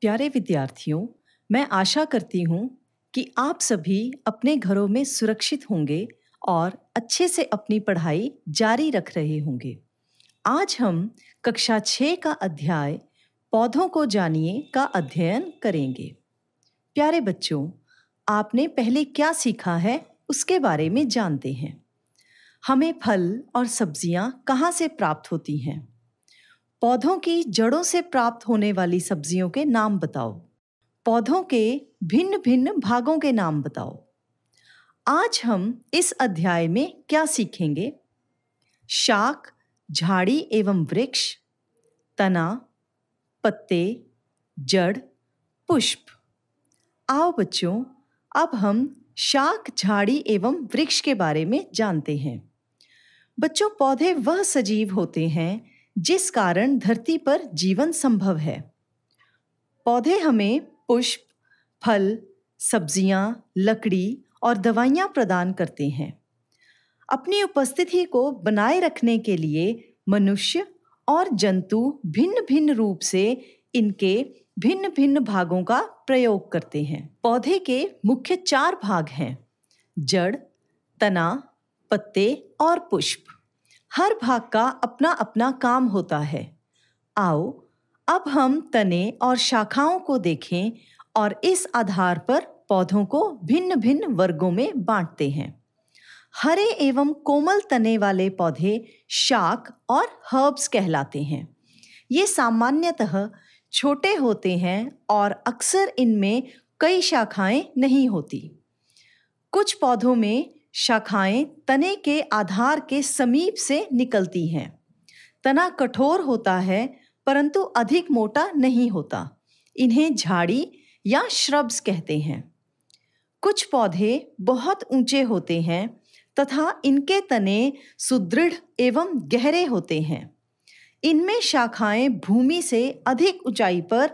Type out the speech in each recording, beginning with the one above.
प्यारे विद्यार्थियों मैं आशा करती हूँ कि आप सभी अपने घरों में सुरक्षित होंगे और अच्छे से अपनी पढ़ाई जारी रख रहे होंगे आज हम कक्षा छः का अध्याय पौधों को जानिए का अध्ययन करेंगे प्यारे बच्चों आपने पहले क्या सीखा है उसके बारे में जानते हैं हमें फल और सब्जियां कहाँ से प्राप्त होती हैं पौधों की जड़ों से प्राप्त होने वाली सब्जियों के नाम बताओ पौधों के भिन्न भिन्न भागों के नाम बताओ आज हम इस अध्याय में क्या सीखेंगे शाक झाड़ी एवं वृक्ष तना पत्ते जड़ पुष्प आओ बच्चों अब हम शाक झाड़ी एवं वृक्ष के बारे में जानते हैं बच्चों पौधे वह सजीव होते हैं जिस कारण धरती पर जीवन संभव है पौधे हमें पुष्प फल सब्जियां, लकड़ी और दवाइयां प्रदान करते हैं अपनी उपस्थिति को बनाए रखने के लिए मनुष्य और जंतु भिन्न भिन्न रूप से इनके भिन्न भिन्न भागों का प्रयोग करते हैं पौधे के मुख्य चार भाग हैं जड़ तना पत्ते और पुष्प हर भाग का अपना अपना काम होता है आओ अब हम तने और शाखाओं को देखें और इस आधार पर पौधों को भिन्न भिन्न वर्गों में बांटते हैं हरे एवं कोमल तने वाले पौधे शाक और हर्ब्स कहलाते हैं ये सामान्यतः छोटे होते हैं और अक्सर इनमें कई शाखाएं नहीं होती कुछ पौधों में शाखाएं तने के आधार के समीप से निकलती हैं तना कठोर होता है परंतु अधिक मोटा नहीं होता इन्हें झाड़ी या श्रब्स कहते हैं कुछ पौधे बहुत ऊंचे होते हैं तथा इनके तने सुदृढ़ एवं गहरे होते हैं इनमें शाखाएं भूमि से अधिक ऊंचाई पर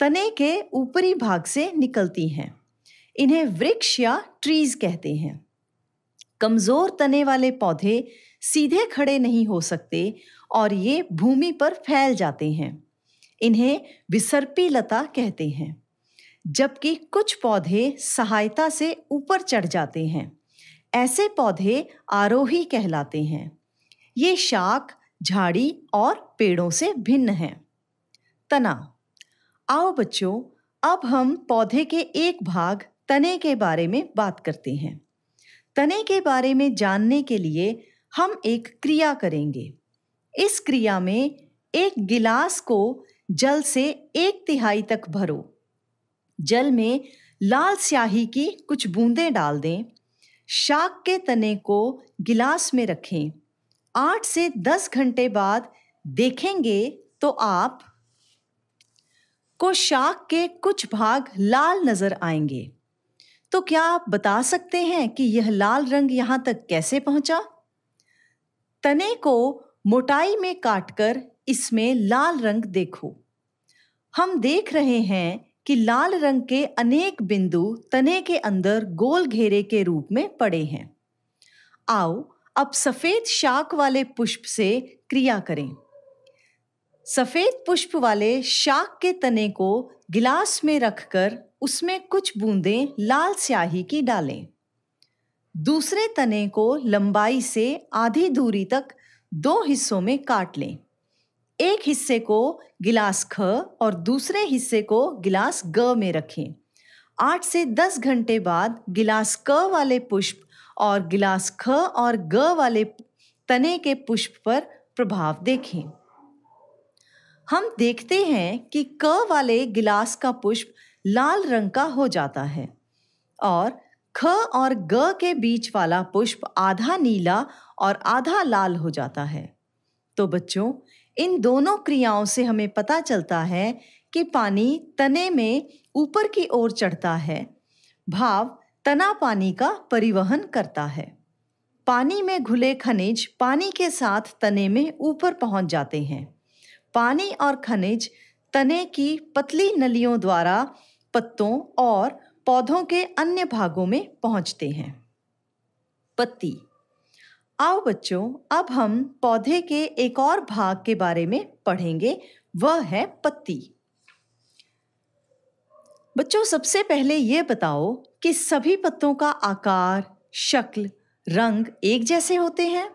तने के ऊपरी भाग से निकलती हैं इन्हें वृक्ष या ट्रीज कहते हैं कमजोर तने वाले पौधे सीधे खड़े नहीं हो सकते और ये भूमि पर फैल जाते हैं इन्हें विसर्पी लता कहते हैं जबकि कुछ पौधे सहायता से ऊपर चढ़ जाते हैं ऐसे पौधे आरोही कहलाते हैं ये शाख झाड़ी और पेड़ों से भिन्न हैं तना आओ बच्चों अब हम पौधे के एक भाग तने के बारे में बात करते हैं तने के बारे में जानने के लिए हम एक क्रिया करेंगे इस क्रिया में एक गिलास को जल से एक तिहाई तक भरो जल में लाल स्याही की कुछ बूंदें डाल दें शाक के तने को गिलास में रखें आठ से दस घंटे बाद देखेंगे तो आप को शाक के कुछ भाग लाल नजर आएंगे तो क्या आप बता सकते हैं कि यह लाल रंग यहां तक कैसे पहुंचा तने को मोटाई में काटकर इसमें लाल रंग देखो हम देख रहे हैं कि लाल रंग के अनेक बिंदु तने के अंदर गोल घेरे के रूप में पड़े हैं आओ अब सफेद शाक वाले पुष्प से क्रिया करें सफेद पुष्प वाले शाक के तने को गिलास में रखकर उसमें कुछ बूंदें लाल स्याही की डालें दूसरे तने को लंबाई से आधी दूरी तक दो हिस्सों में काट लें एक हिस्से को गिलास ख और दूसरे हिस्से को गिलास ग में रखें आठ से दस घंटे बाद गिलास क वाले पुष्प और गिलास ख और ग वाले तने के पुष्प पर प्रभाव देखें हम देखते हैं कि क वाले गिलास का पुष्प लाल रंग का हो जाता है और ख और ग के बीच वाला पुष्प आधा नीला और आधा लाल हो जाता है तो बच्चों इन दोनों क्रियाओं से हमें पता चलता है कि पानी तने में ऊपर की ओर चढ़ता है भाव तना पानी का परिवहन करता है पानी में घुले खनिज पानी के साथ तने में ऊपर पहुंच जाते हैं पानी और खनिज तने की पतली नलियों द्वारा पत्तों और पौधों के अन्य भागों में पहुंचते हैं पत्ती आओ बच्चों अब हम पौधे के एक और भाग के बारे में पढ़ेंगे वह है पत्ती बच्चों सबसे पहले ये बताओ कि सभी पत्तों का आकार शक्ल रंग एक जैसे होते हैं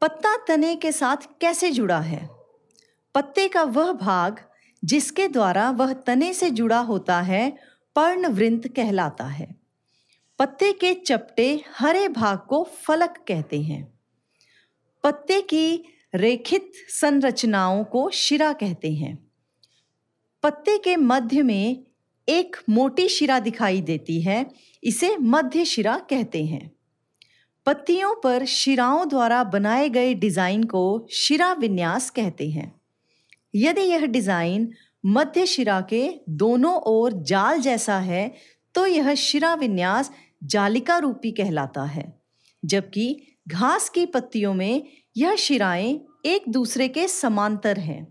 पत्ता तने के साथ कैसे जुड़ा है पत्ते का वह भाग जिसके द्वारा वह तने से जुड़ा होता है पर्णवृंत कहलाता है पत्ते के चपटे हरे भाग को फलक कहते हैं पत्ते की रेखित संरचनाओं को शिरा कहते हैं पत्ते के मध्य में एक मोटी शिरा दिखाई देती है इसे मध्य शिरा कहते हैं पत्तियों पर शिराओं द्वारा बनाए गए डिजाइन को शिरा विन्यास कहते हैं यदि यह डिज़ाइन मध्य शिरा के दोनों ओर जाल जैसा है तो यह शिरा विन्यास जालिका रूपी कहलाता है जबकि घास की पत्तियों में यह शिराएं एक दूसरे के समांतर हैं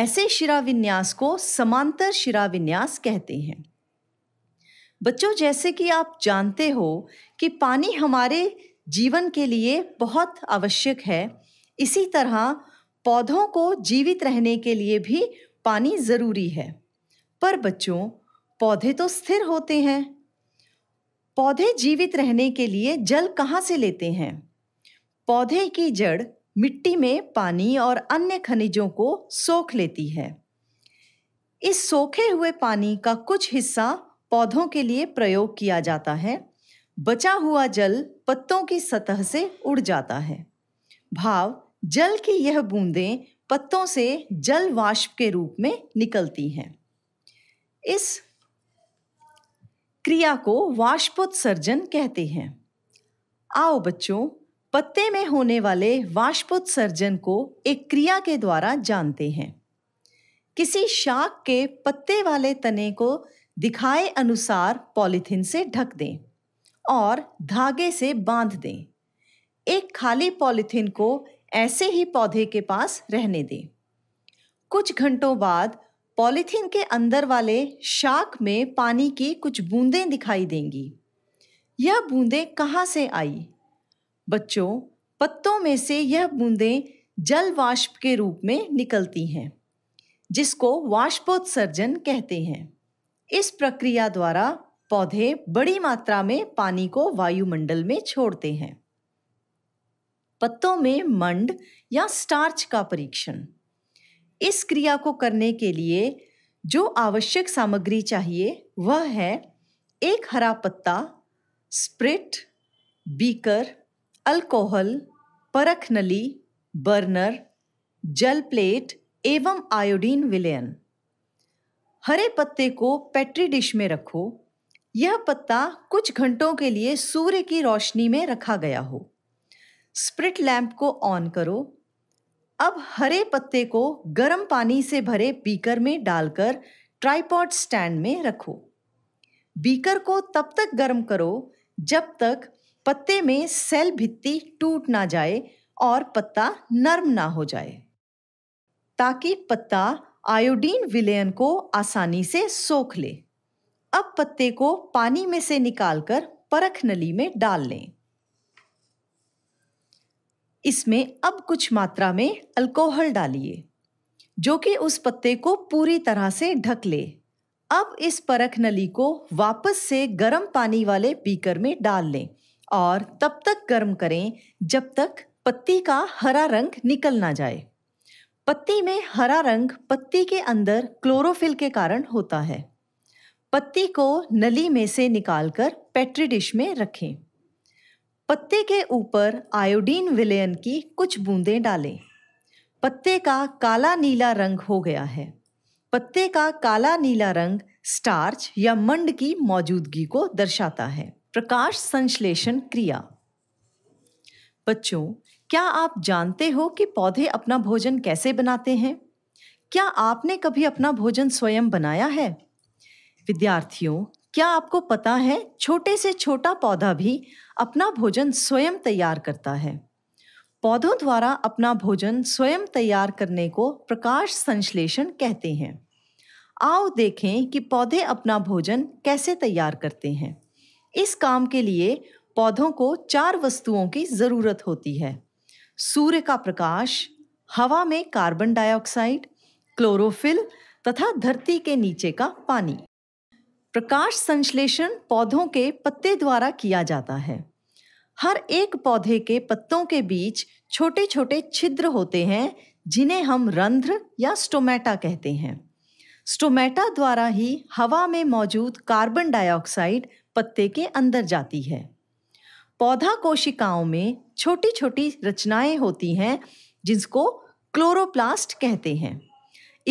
ऐसे शिरा विन्यास को समांतर शिरा विन्यास कहते हैं बच्चों जैसे कि आप जानते हो कि पानी हमारे जीवन के लिए बहुत आवश्यक है इसी तरह पौधों को जीवित रहने के लिए भी पानी ज़रूरी है पर बच्चों पौधे तो स्थिर होते हैं पौधे जीवित रहने के लिए जल कहाँ से लेते हैं पौधे की जड़ मिट्टी में पानी और अन्य खनिजों को सोख लेती है इस सोखे हुए पानी का कुछ हिस्सा पौधों के लिए प्रयोग किया जाता है बचा हुआ जल पत्तों की सतह से उड़ जाता है भाव जल की यह बूंदें पत्तों से जल वाष्प के रूप में निकलती हैं इस क्रिया को वाष्पोत्सर्जन कहते हैं आओ बच्चों पत्ते में होने वाले वाष्पोत्सर्जन को एक क्रिया के द्वारा जानते हैं किसी शाक के पत्ते वाले तने को दिखाए अनुसार पॉलिथीन से ढक दें और धागे से बांध दें एक खाली पॉलिथीन को ऐसे ही पौधे के पास रहने दें कुछ घंटों बाद पॉलीथीन के अंदर वाले शाक में पानी की कुछ बूंदें दिखाई देंगी यह बूंदें कहाँ से आई बच्चों पत्तों में से यह बूंदें जल वाष्प के रूप में निकलती हैं जिसको वाष्पोत्सर्जन कहते हैं इस प्रक्रिया द्वारा पौधे बड़ी मात्रा में पानी को वायुमंडल में छोड़ते हैं पत्तों में मंड या स्टार्च का परीक्षण इस क्रिया को करने के लिए जो आवश्यक सामग्री चाहिए वह है एक हरा पत्ता स्प्रिट बीकर अल्कोहल परख नली बर्नर जल प्लेट एवं आयोडीन विलयन हरे पत्ते को पेट्री डिश में रखो यह पत्ता कुछ घंटों के लिए सूर्य की रोशनी में रखा गया हो स्प्रिट लैंप को ऑन करो अब हरे पत्ते को गर्म पानी से भरे बीकर में डालकर ट्राईपॉड स्टैंड में रखो बीकर को तब तक गर्म करो जब तक पत्ते में सेल भित्ति टूट ना जाए और पत्ता नर्म ना हो जाए ताकि पत्ता आयोडीन विलयन को आसानी से सोख ले अब पत्ते को पानी में से निकालकर परख नली में डाल लें इसमें अब कुछ मात्रा में अल्कोहल डालिए जो कि उस पत्ते को पूरी तरह से ढक ले अब इस परख नली को वापस से गर्म पानी वाले बीकर में डाल लें और तब तक गर्म करें जब तक पत्ती का हरा रंग निकल ना जाए पत्ती में हरा रंग पत्ती के अंदर क्लोरोफिल के कारण होता है पत्ती को नली में से निकालकर पेट्री डिश में रखें पत्ते के ऊपर आयोडीन विलयन की कुछ बूंदें डालें पत्ते का काला नीला रंग हो गया है पत्ते का काला नीला रंग स्टार्च या मंड की मौजूदगी को दर्शाता है प्रकाश संश्लेषण क्रिया बच्चों क्या आप जानते हो कि पौधे अपना भोजन कैसे बनाते हैं क्या आपने कभी अपना भोजन स्वयं बनाया है विद्यार्थियों क्या आपको पता है छोटे से छोटा पौधा भी अपना भोजन स्वयं तैयार करता है पौधों द्वारा अपना भोजन स्वयं तैयार करने को प्रकाश संश्लेषण कहते हैं आओ देखें कि पौधे अपना भोजन कैसे तैयार करते हैं इस काम के लिए पौधों को चार वस्तुओं की ज़रूरत होती है सूर्य का प्रकाश हवा में कार्बन डाइऑक्साइड क्लोरोफिल तथा धरती के नीचे का पानी प्रकाश संश्लेषण पौधों के पत्ते द्वारा किया जाता है हर एक पौधे के पत्तों के बीच छोटे छोटे छिद्र होते हैं जिन्हें हम रंध्र या स्टोमेटा कहते हैं स्टोमेटा द्वारा ही हवा में मौजूद कार्बन डाइऑक्साइड पत्ते के अंदर जाती है पौधा कोशिकाओं में छोटी छोटी रचनाएं होती हैं जिसको क्लोरोप्लास्ट कहते हैं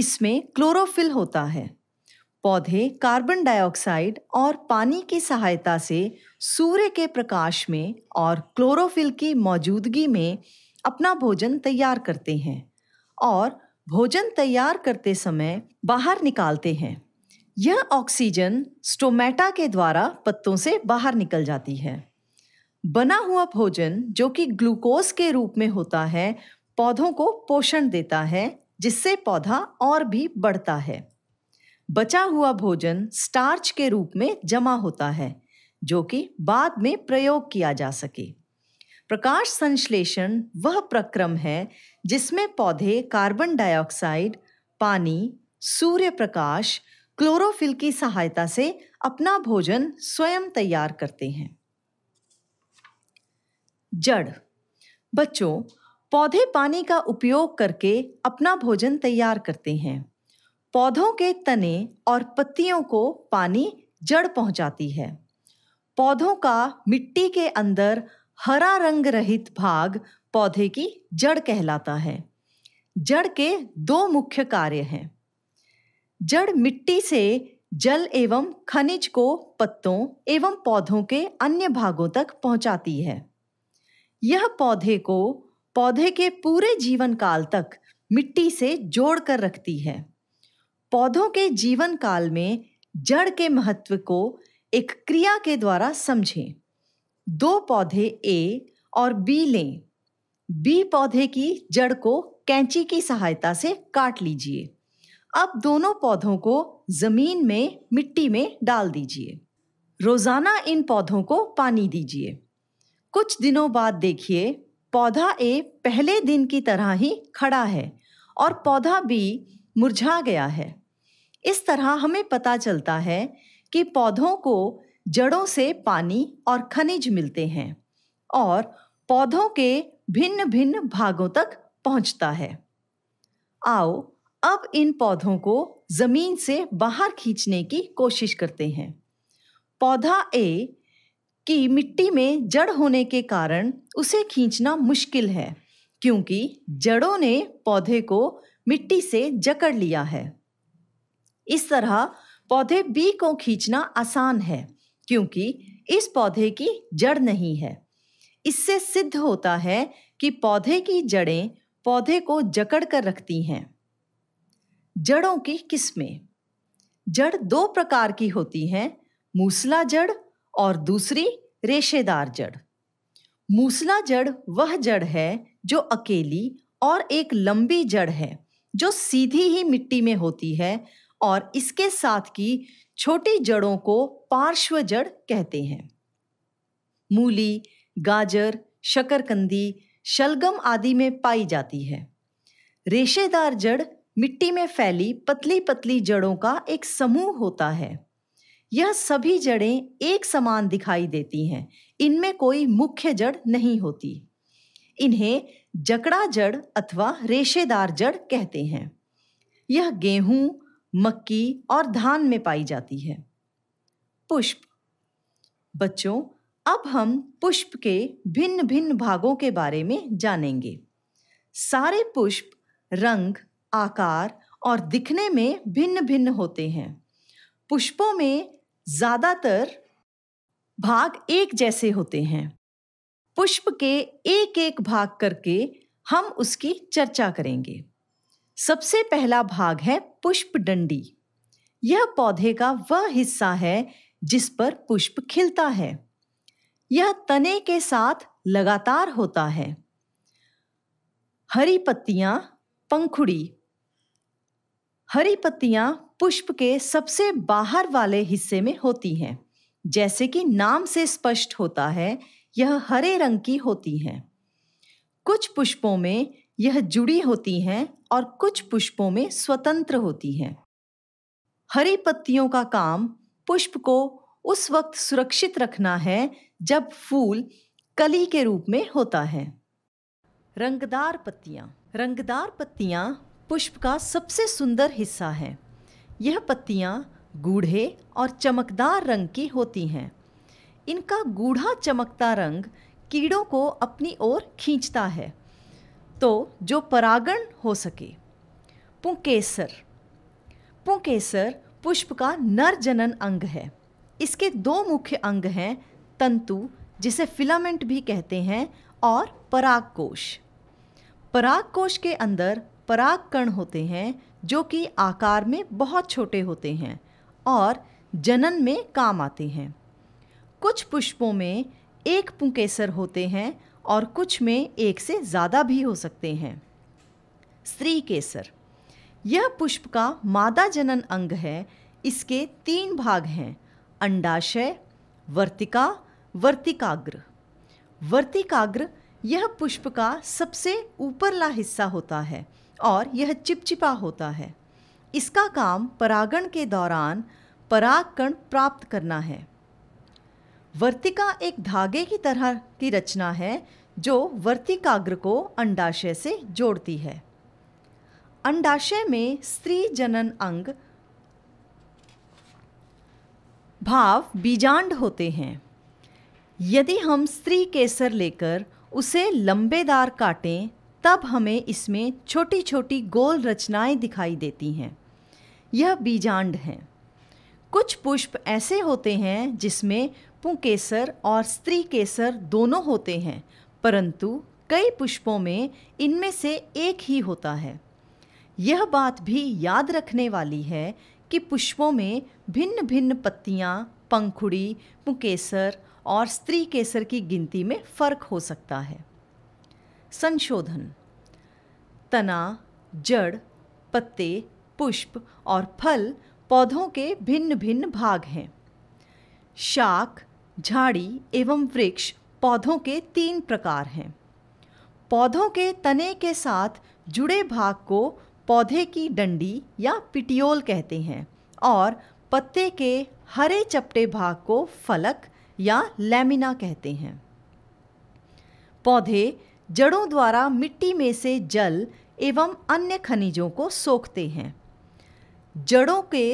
इसमें क्लोरोफिल होता है पौधे कार्बन डाइऑक्साइड और पानी की सहायता से सूर्य के प्रकाश में और क्लोरोफिल की मौजूदगी में अपना भोजन तैयार करते हैं और भोजन तैयार करते समय बाहर निकालते हैं यह ऑक्सीजन स्टोमेटा के द्वारा पत्तों से बाहर निकल जाती है बना हुआ भोजन जो कि ग्लूकोज के रूप में होता है पौधों को पोषण देता है जिससे पौधा और भी बढ़ता है बचा हुआ भोजन स्टार्च के रूप में जमा होता है जो कि बाद में प्रयोग किया जा सके प्रकाश संश्लेषण वह प्रक्रम है जिसमें पौधे कार्बन डाइऑक्साइड पानी सूर्य प्रकाश क्लोरोफिल की सहायता से अपना भोजन स्वयं तैयार करते हैं जड़ बच्चों पौधे पानी का उपयोग करके अपना भोजन तैयार करते हैं पौधों के तने और पत्तियों को पानी जड़ पहुंचाती है पौधों का मिट्टी के अंदर हरा रंग रहित भाग पौधे की जड़ कहलाता है जड़ के दो मुख्य कार्य हैं जड़ मिट्टी से जल एवं खनिज को पत्तों एवं पौधों के अन्य भागों तक पहुंचाती है यह पौधे को पौधे के पूरे जीवन काल तक मिट्टी से जोड़कर रखती है पौधों के जीवन काल में जड़ के महत्व को एक क्रिया के द्वारा समझें दो पौधे ए और बी लें बी पौधे की जड़ को कैंची की सहायता से काट लीजिए अब दोनों पौधों को जमीन में मिट्टी में डाल दीजिए रोजाना इन पौधों को पानी दीजिए कुछ दिनों बाद देखिए पौधा ए पहले दिन की तरह ही खड़ा है और पौधा बी मुरझा गया है इस तरह हमें पता चलता है कि पौधों को जड़ों से पानी और खनिज मिलते हैं और पौधों के भिन्न भिन्न भागों तक पहुंचता है आओ अब इन पौधों को जमीन से बाहर खींचने की कोशिश करते हैं पौधा ए की मिट्टी में जड़ होने के कारण उसे खींचना मुश्किल है क्योंकि जड़ों ने पौधे को मिट्टी से जकड़ लिया है इस तरह पौधे बी को खींचना आसान है क्योंकि इस पौधे की जड़ नहीं है इससे सिद्ध होता है कि पौधे की जड़ें पौधे को जकड़ कर रखती हैं जड़ों की किस्में जड़ दो प्रकार की होती हैं मूसला जड़ और दूसरी रेशेदार जड़ मूसला जड़ वह जड़ है जो अकेली और एक लंबी जड़ है जो सीधी ही मिट्टी में होती है और इसके साथ की छोटी जड़ों को पार्श्व जड़ कहते हैं मूली गाजर शकरकंदी शलगम आदि में पाई जाती है रेशेदार जड़ मिट्टी में फैली पतली पतली जड़ों का एक समूह होता है यह सभी जड़ें एक समान दिखाई देती हैं इनमें कोई मुख्य जड़ नहीं होती इन्हें जकड़ा जड़ अथवा रेशेदार जड़ कहते हैं यह गेहूं मक्की और धान में पाई जाती है पुष्प बच्चों अब हम पुष्प के भिन्न भिन्न भागों के बारे में जानेंगे सारे पुष्प रंग आकार और दिखने में भिन्न भिन्न होते हैं पुष्पों में ज़्यादातर भाग एक जैसे होते हैं पुष्प के एक एक भाग करके हम उसकी चर्चा करेंगे सबसे पहला भाग है पुष्प डंडी यह पौधे का वह हिस्सा है जिस पर पुष्प खिलता है यह तने के साथ लगातार होता है हरी पत्तियां पंखुड़ी हरी पत्तियां पुष्प के सबसे बाहर वाले हिस्से में होती हैं जैसे कि नाम से स्पष्ट होता है यह हरे रंग की होती हैं कुछ पुष्पों में यह जुड़ी होती हैं और कुछ पुष्पों में स्वतंत्र होती हैं हरी पत्तियों का काम पुष्प को उस वक्त सुरक्षित रखना है जब फूल कली के रूप में होता है रंगदार पत्तियाँ रंगदार पत्तियाँ पुष्प का सबसे सुंदर हिस्सा है यह पत्तियाँ गूढ़े और चमकदार रंग की होती हैं इनका गूढ़ा चमकता रंग कीड़ों को अपनी ओर खींचता है तो जो परागण हो सके पुंकेसर पुंकेसर पुष्प का नर जनन अंग है इसके दो मुख्य अंग हैं तंतु जिसे फिलामेंट भी कहते हैं और पराग कोश पराग कोश के अंदर पराग कण होते हैं जो कि आकार में बहुत छोटे होते हैं और जनन में काम आते हैं कुछ पुष्पों में एक पुंकेसर होते हैं और कुछ में एक से ज़्यादा भी हो सकते हैं स्त्री केसर यह पुष्प का मादा जनन अंग है इसके तीन भाग हैं अंडाशय वर्तिका वर्तिकाग्र वर्तिकाग्र यह पुष्प का सबसे ऊपरला हिस्सा होता है और यह चिपचिपा होता है इसका काम परागण के दौरान परागकण प्राप्त करना है वर्तिका एक धागे की तरह की रचना है जो वर्तिकाग्र को अंडाशय से जोड़ती है अंडाशय में स्त्री जनन अंग भाव बीजांड होते हैं यदि हम स्त्री केसर लेकर उसे लंबेदार काटें तब हमें इसमें छोटी छोटी गोल रचनाएं दिखाई देती हैं यह बीजांड हैं कुछ पुष्प ऐसे होते हैं जिसमें अपू केसर और स्त्री केसर दोनों होते हैं परंतु कई पुष्पों में इनमें से एक ही होता है यह बात भी याद रखने वाली है कि पुष्पों में भिन्न भिन्न पत्तियाँ पंखुड़ी पुकेसर और स्त्री केसर की गिनती में फर्क हो सकता है संशोधन तना जड़ पत्ते पुष्प और फल पौधों के भिन्न भिन्न भाग हैं शाख झाड़ी एवं वृक्ष पौधों के तीन प्रकार हैं पौधों के तने के साथ जुड़े भाग को पौधे की डंडी या पिटियोल कहते हैं और पत्ते के हरे चपटे भाग को फलक या लेमिना कहते हैं पौधे जड़ों द्वारा मिट्टी में से जल एवं अन्य खनिजों को सोखते हैं जड़ों के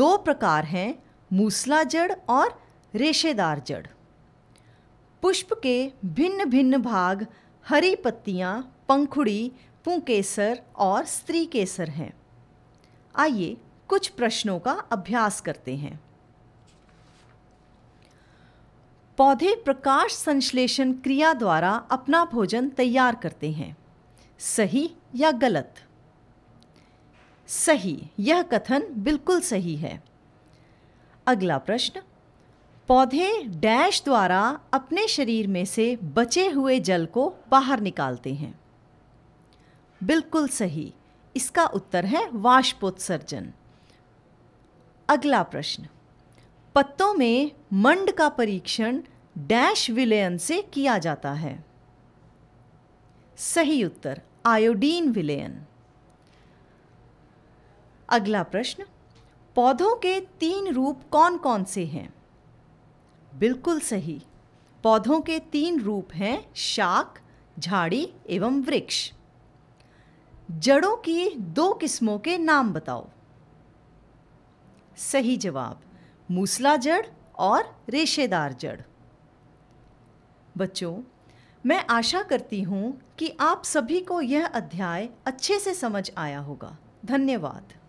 दो प्रकार हैं मूसला जड़ और रेशेदार जड़ पुष्प के भिन्न भिन्न भाग हरी पत्तियाँ पंखुड़ी पुकेसर और स्त्री केसर हैं आइए कुछ प्रश्नों का अभ्यास करते हैं पौधे प्रकाश संश्लेषण क्रिया द्वारा अपना भोजन तैयार करते हैं सही या गलत सही यह कथन बिल्कुल सही है अगला प्रश्न पौधे डैश द्वारा अपने शरीर में से बचे हुए जल को बाहर निकालते हैं बिल्कुल सही इसका उत्तर है वाष्पोत्सर्जन अगला प्रश्न पत्तों में मंड का परीक्षण डैश विलयन से किया जाता है सही उत्तर आयोडीन विलयन अगला प्रश्न पौधों के तीन रूप कौन कौन से हैं बिल्कुल सही पौधों के तीन रूप हैं शाक झाड़ी एवं वृक्ष जड़ों की दो किस्मों के नाम बताओ सही जवाब मूसला जड़ और रेशेदार जड़ बच्चों मैं आशा करती हूँ कि आप सभी को यह अध्याय अच्छे से समझ आया होगा धन्यवाद